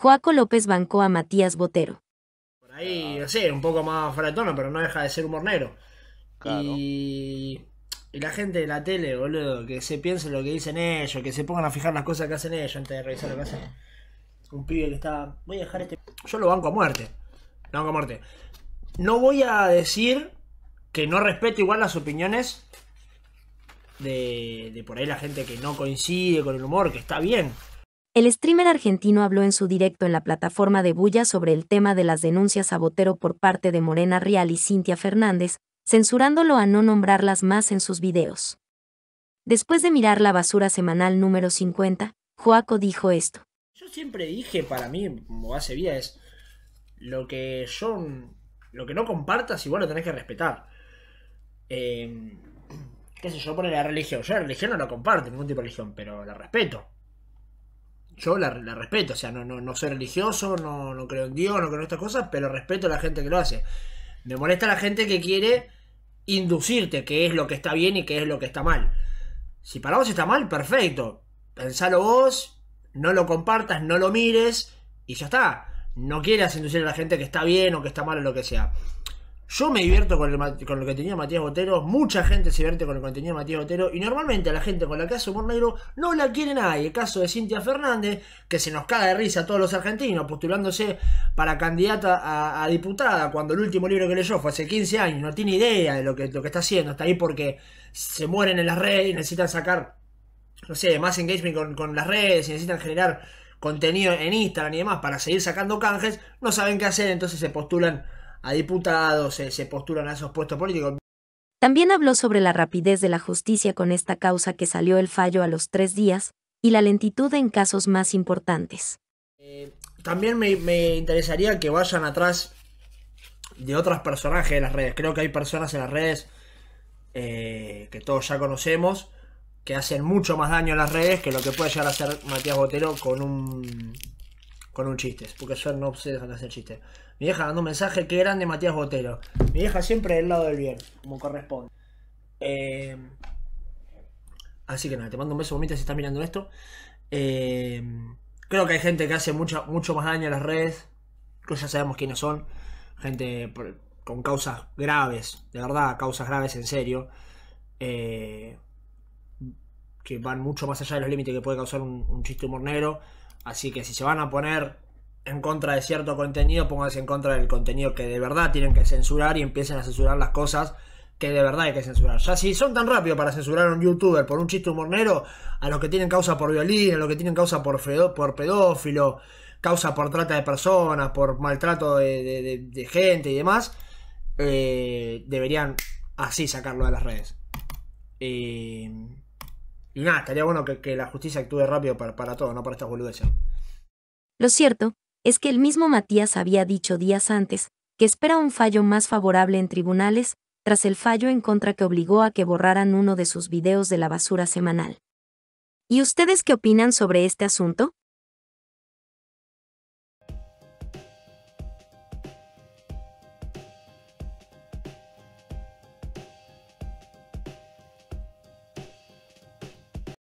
Joaco López bancó a Matías Botero. Por ahí, no sé, un poco más fuera de tono, pero no deja de ser humor negro. Y... la gente de la tele, boludo, que se piense lo que dicen ellos, que se pongan a fijar las cosas que hacen ellos antes de revisar lo que hacen. Un pibe que está. Voy a dejar este. Yo lo banco a muerte. Lo banco a muerte. No voy a decir que no respeto igual las opiniones de, de por ahí la gente que no coincide con el humor, que está bien. El streamer argentino habló en su directo en la plataforma de Bulla sobre el tema de las denuncias a Botero por parte de Morena Real y Cintia Fernández, censurándolo a no nombrarlas más en sus videos. Después de mirar la basura semanal número 50, Joaco dijo esto. Yo siempre dije, para mí, como hace vida, es lo que son, lo que no compartas, igual lo tenés que respetar. Eh, qué sé yo, la religión. Yo la religión no la comparto, ningún tipo de religión, pero la respeto yo la, respeto, o sea, no, no, no soy religioso, no, no, creo en Dios, no creo en estas cosas, pero respeto a la gente que lo hace. Me molesta la gente que quiere inducirte qué es lo que está bien y qué es lo que está mal. Si para vos está mal, perfecto. Pensalo vos, no lo compartas, no lo mires y ya está. No quieras inducir a la gente que está bien o que está mal o lo que sea. Yo me divierto con, el, con tenía que tenía Matías Botero, mucha gente se divierte con lo que tenía Matías Botero, y normalmente a la gente con la que hace humor negro no la quieren nadie. El caso de Cintia Fernández, que se nos caga de risa a todos los argentinos postulándose para candidata a, diputada cuando el último libro que leyó fue hace 15 años, no tiene idea de lo que, está haciendo, está ahí porque se mueren en las redes y necesitan sacar, no sé, más engagement con, con las redes y necesitan generar contenido en Instagram y demás para seguir sacando canjes, no saben qué hacer, entonces se postulan a diputados, eh, se, postulan a esos puestos políticos. También habló sobre la rapidez de la justicia con esta causa que salió el fallo a los tres días y la lentitud en casos más importantes. Eh, también me, interesaría que vayan atrás de otros personajes de las redes. Creo que hay personas en las redes eh, que todos ya conocemos que hacen mucho más daño en las redes que lo que puede llegar a hacer Matías Botero con un con un chiste, porque yo no se dejan hacer chistes. Mi vieja dando un mensaje, qué grande Matías Botero. Mi vieja siempre del lado del bien, como corresponde. Eh, así que nada, te mando un beso, bonita si estás mirando esto. Eh, creo que hay gente que hace mucho más daño a las redes, que ya sabemos quiénes son. Gente con causas graves, de verdad, causas graves en serio. Eh, que van mucho más allá de los límites que puede causar un, un chiste humor negro Así que si se van a poner en contra de cierto contenido, pónganse en contra del contenido que de verdad tienen que censurar y empiecen a censurar las cosas que de verdad hay que censurar. Ya si son tan rápidos para censurar a un youtuber por un chiste humornero, a los que tienen causa por violín, a los que tienen causa por, por pedófilo, causa por trata de personas, por maltrato de, gente y demás, eh, deberían así sacarlo de las redes. Eh, y nada, estaría bueno que, la justicia actúe rápido para, todo, no para esta boludeza. Lo cierto es que el mismo Matías había dicho días antes que espera un fallo más favorable en tribunales, tras el fallo en contra que obligó a que borraran uno de sus videos de la basura semanal. ¿Y ustedes qué opinan sobre este asunto?